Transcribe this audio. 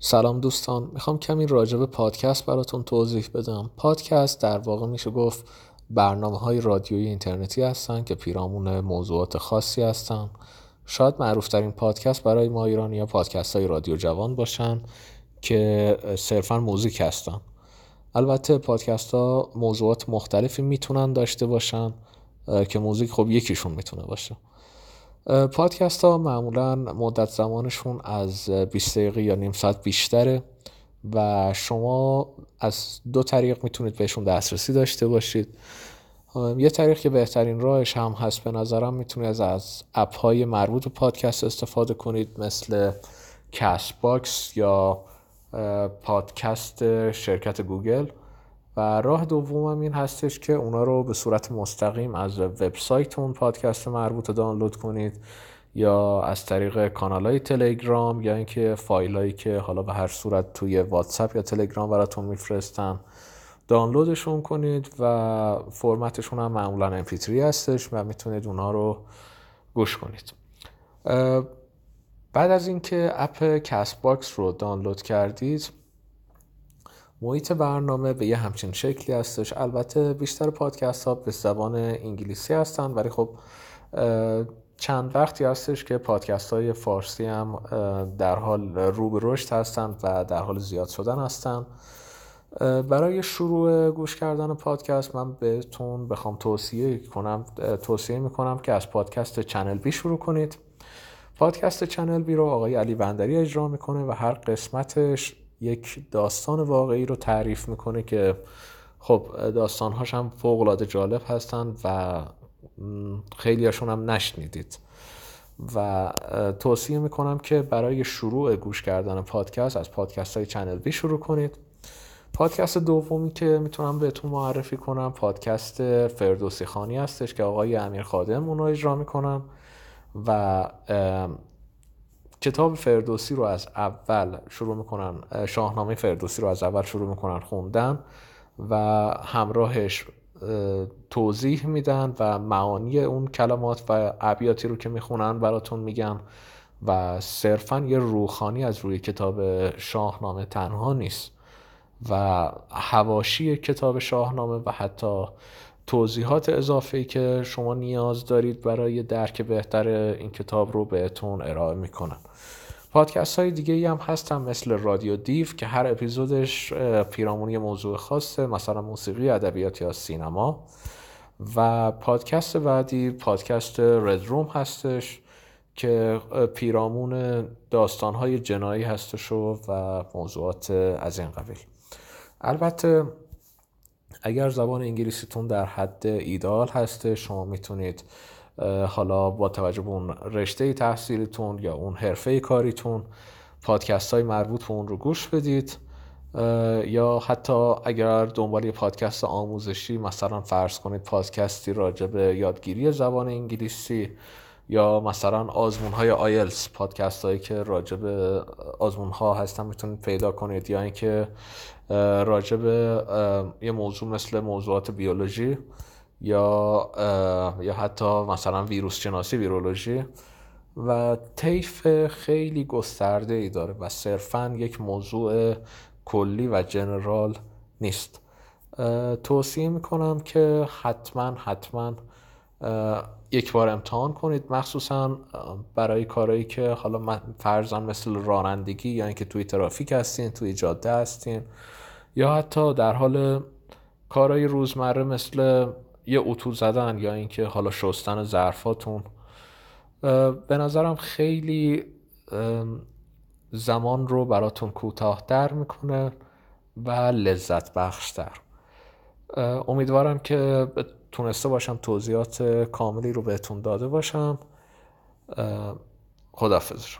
سلام دوستان میخوام کمی راجع به پادکست براتون توضیح بدم پادکست در واقع میشه گفت برنامه های رادیویی اینترنتی هستن که پیرامون موضوعات خاصی هستن شاید معروفترین پادکست برای ما ایرانی یا پادکست های رادیو جوان باشن که صرفا موزیک هستن البته پادکست ها موضوعات مختلفی میتونن داشته باشن که موزیک خب یکیشون میتونه باشه پادکست ها معمولا مدت زمانشون از 20 دقیقه یا نیم ساعت بیشتره و شما از دو طریق میتونید بهشون دسترسی داشته باشید یه طریق که بهترین راهش هم هست به نظرم میتونید از, از اپ های مربوط به پادکست استفاده کنید مثل کست باکس یا پادکست شرکت گوگل و راه دوم این هستش که اونا رو به صورت مستقیم از وبسایت اون پادکست مربوط دانلود کنید یا از طریق کانال های تلگرام یا اینکه فایل که حالا به هر صورت توی واتساپ یا تلگرام براتون میفرستم دانلودشون کنید و فرمتشون هم معمولا mp هستش و میتونید اونا رو گوش کنید بعد از اینکه اپ کسب باکس رو دانلود کردید محیط برنامه به یه همچین شکلی هستش البته بیشتر پادکست ها به زبان انگلیسی هستن ولی خب چند وقتی هستش که پادکست های فارسی هم در حال رو به رشد هستن و در حال زیاد شدن هستن برای شروع گوش کردن پادکست من بهتون بخوام توصیه کنم توصیه میکنم که از پادکست چنل بی شروع کنید پادکست چنل بی رو آقای علی بندری اجرا میکنه و هر قسمتش یک داستان واقعی رو تعریف میکنه که خب داستانهاش هم فوقلاده جالب هستن و هاشون هم نشنیدید و توصیه میکنم که برای شروع گوش کردن پادکست از پادکست های چنل بی شروع کنید پادکست دومی که میتونم بهتون معرفی کنم پادکست فردوسی خانی هستش که آقای امیر خادم اون رو اجرا میکنم و کتاب فردوسی رو از اول شروع میکنن شاهنامه فردوسی رو از اول شروع میکنن خوندن و همراهش توضیح میدن و معانی اون کلمات و ابیاتی رو که میخونن براتون میگن و صرفا یه روخانی از روی کتاب شاهنامه تنها نیست و هواشی کتاب شاهنامه و حتی توضیحات اضافه که شما نیاز دارید برای درک بهتر این کتاب رو بهتون ارائه میکنم پادکست های دیگه ای هم هستم مثل رادیو دیو که هر اپیزودش پیرامون موضوع خاصه مثلا موسیقی ادبیات یا سینما و پادکست بعدی پادکست روم هستش که پیرامون داستانهای جنایی هستش و موضوعات از این قبیل البته اگر زبان انگلیسیتون در حد ایدال هسته شما میتونید حالا با توجه به اون رشته تحصیلتون یا اون حرفه کاریتون پادکست های مربوط به اون رو گوش بدید یا حتی اگر دنبال یه پادکست آموزشی مثلا فرض کنید پادکستی راجع به یادگیری زبان انگلیسی یا مثلا آزمون های آیلز پادکست هایی که راجب آزمون ها هستن میتونید پیدا کنید یا اینکه راجب یه موضوع مثل موضوعات بیولوژی یا یا حتی مثلا ویروس شناسی ویرولوژی و طیف خیلی گسترده ای داره و صرفا یک موضوع کلی و جنرال نیست توصیه میکنم که حتما حتما یک بار امتحان کنید مخصوصا برای کارهایی که حالا فرضاً مثل رانندگی یا اینکه توی ترافیک هستین توی جاده هستین یا حتی در حال کارهای روزمره مثل یه اتو زدن یا اینکه حالا شستن ظرفاتون به نظرم خیلی زمان رو براتون کوتاهتر میکنه و لذت بخشتر امیدوارم که تونسته باشم توضیحات کاملی رو بهتون داده باشم خدافظ